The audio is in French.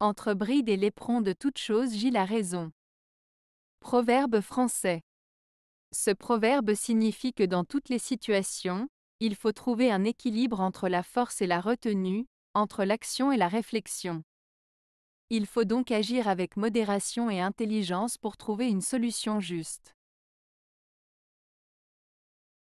Entre bride et l'éperon de toute chose gît la raison. Proverbe français. Ce proverbe signifie que dans toutes les situations, il faut trouver un équilibre entre la force et la retenue, entre l'action et la réflexion. Il faut donc agir avec modération et intelligence pour trouver une solution juste.